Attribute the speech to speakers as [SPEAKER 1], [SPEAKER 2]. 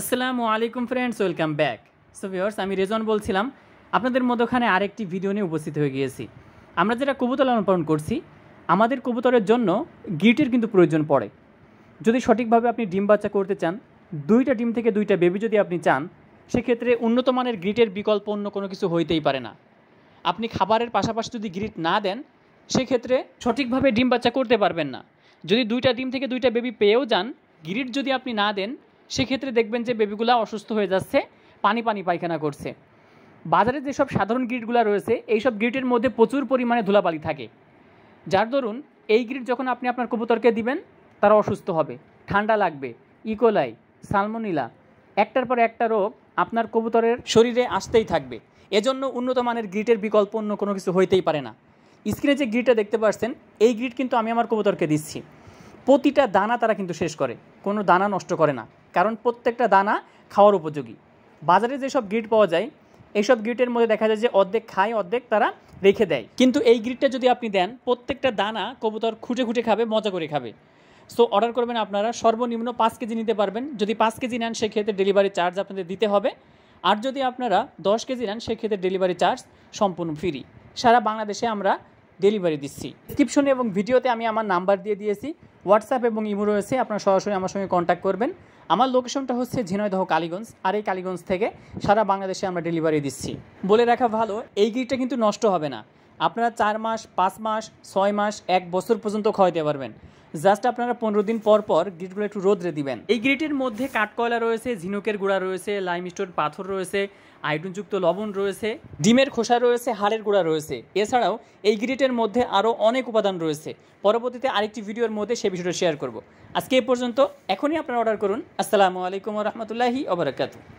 [SPEAKER 1] আসসালামু আলাইকুম friends welcome back so viewers আমি রেজন বলছিলাম আপনাদের মধ্যখানে আরেকটি ভিডিও নিয়ে উপস্থিত হয়ে গিয়েছি আমরা যেটা কবুতর লালন করছি আমাদের কবুতরের জন্য গিটের কিন্তু প্রয়োজন পড়ে যদি সঠিকভাবে আপনি ডিম বাচ্চা করতে চান দুইটা ডিম থেকে দুইটা বেবি যদি আপনি চান সেক্ষেত্রে উন্নত মানের গ্রিটের বিকল্প অন্য কোনো কিছু হইতেই পারে না আপনি খাবারের পাশাপাশি যদি গ্রিট না দেন সেক্ষেত্রে সঠিকভাবে ডিম বাচ্চা করতে পারবেন না যদি দুইটা ডিম থেকে দুইটা বেবি পেয়েও যান গ্রিট যদি আপনি না দেন সেক্ষেত্রে দেখবেন যে বেবিগুলো অসুস্থ হয়ে যাচ্ছে পানি পানি পায়খানা করছে বাজারে যেসব সাধারণ গ্রিডগুলো রয়েছে এইসব গ্রিডের মধ্যে প্রচুর পরিমাণে ধুলাবালি থাকে যার দরুন এই গ্রিড যখন আপনি আপনার কবুতরকে দিবেন তারা অসুস্থ হবে ঠান্ডা লাগবে ইকোলাই সালমোনিলা একটার পর একটা রোগ আপনার কবুতরের শরীরে আসতেই থাকবে এজন্য উন্নত মানের গ্রিটের বিকল্প অন্য কোনো কিছু হইতেই পারে না স্ক্রিনে যে গ্রিডটা দেখতে পাচ্ছেন এই গ্রিড কিন্তু আমি আমার কবুতরকে দিচ্ছি প্রতিটা দানা তারা কিন্তু শেষ করে কোনো দানা নষ্ট করে না কারণ প্রত্যেকটা দানা খাওয়ার উপযোগী বাজারে যেসব গ্রিট পাওয়া যায় এইসব গ্রিটের মধ্যে দেখা যায় যে অর্ধেক খায় অর্ধেক তারা রেখে দেয় কিন্তু এই গ্রিটটা যদি আপনি দেন প্রত্যেকটা দানা কবুতর খুঁজে খুঁজে খাবে মজা করে খাবে সো অর্ডার করবেন আপনারা সর্বনিম্ন পাঁচ কেজি নিতে পারবেন যদি পাঁচ কেজি নেন সেক্ষেত্রে ডেলিভারি চার্জ আপনাদের দিতে হবে আর যদি আপনারা দশ কেজি নেন সেক্ষেত্রে ডেলিভারি চার্জ সম্পূর্ণ ফ্রি সারা বাংলাদেশে আমরা ডেলিভারি দিচ্ছি ডিসক্রিপশনে এবং ভিডিওতে আমি আমার নাম্বার দিয়ে দিয়েছি হোয়াটসঅ্যাপ এবং ইমো রয়েছে আপনারা সরাসরি আমার সঙ্গে কন্ট্যাক্ট করবেন আমার লোকেশনটা হচ্ছে ঝিনয়দহ কালীগঞ্জ আর এই কালীগঞ্জ থেকে সারা বাংলাদেশে আমরা ডেলিভারি দিচ্ছি বলে রাখা ভালো এই গিটটা কিন্তু নষ্ট হবে না আপনারা চার মাস পাঁচ মাস ছয় মাস এক বছর পর্যন্ত খাওয়াইতে পারবেন জাস্ট আপনারা পনেরো দিন পর পর গ্রিটগুলো একটু রোদরে দিবেন এই গ্রিটের মধ্যে কাঠকয়লা রয়েছে ঝিনুকের গুঁড়া রয়েছে স্টোর পাথর রয়েছে আয়োডিনযুক্ত লবণ রয়েছে ডিমের খোসা রয়েছে হাড়ের গুঁড়া রয়েছে এছাড়াও এই গ্রিটের মধ্যে আরও অনেক উপাদান রয়েছে পরবর্তীতে আরেকটি ভিডিওর মধ্যে সে বিষয়টা শেয়ার করব আজকে এ পর্যন্ত এখনই আপনারা অর্ডার করুন আসসালামু আলাইকুম রহমতুল্লাহি ওবরাকাতু